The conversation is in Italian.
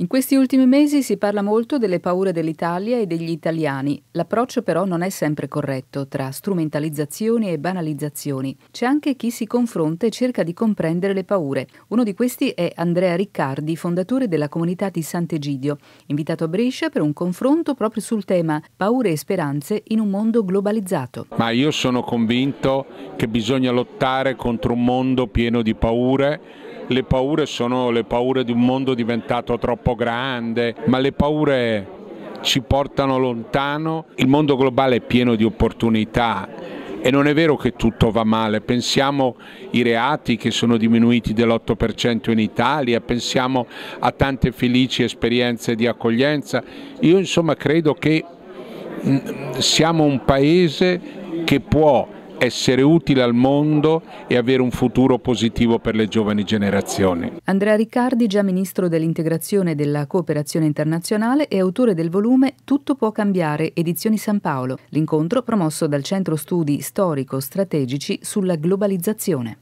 In questi ultimi mesi si parla molto delle paure dell'Italia e degli italiani. L'approccio però non è sempre corretto, tra strumentalizzazioni e banalizzazioni. C'è anche chi si confronta e cerca di comprendere le paure. Uno di questi è Andrea Riccardi, fondatore della comunità di Sant'Egidio, invitato a Brescia per un confronto proprio sul tema paure e speranze in un mondo globalizzato. Ma io sono convinto che bisogna lottare contro un mondo pieno di paure le paure sono le paure di un mondo diventato troppo grande, ma le paure ci portano lontano. Il mondo globale è pieno di opportunità e non è vero che tutto va male, pensiamo ai reati che sono diminuiti dell'8% in Italia, pensiamo a tante felici esperienze di accoglienza. Io insomma credo che mm, siamo un paese che può essere utile al mondo e avere un futuro positivo per le giovani generazioni. Andrea Riccardi, già ministro dell'integrazione e della cooperazione internazionale, è autore del volume Tutto può cambiare, edizioni San Paolo, l'incontro promosso dal Centro Studi Storico-Strategici sulla globalizzazione.